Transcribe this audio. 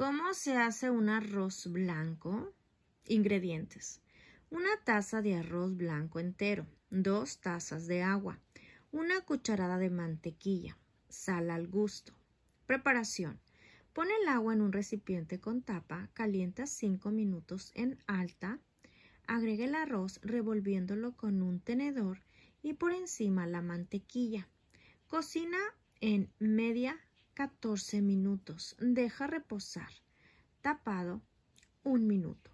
¿Cómo se hace un arroz blanco? Ingredientes. Una taza de arroz blanco entero, dos tazas de agua, una cucharada de mantequilla, sal al gusto. Preparación. Pon el agua en un recipiente con tapa, calienta 5 minutos en alta, agrega el arroz revolviéndolo con un tenedor y por encima la mantequilla. Cocina en media 14 minutos. Deja reposar. Tapado, un minuto.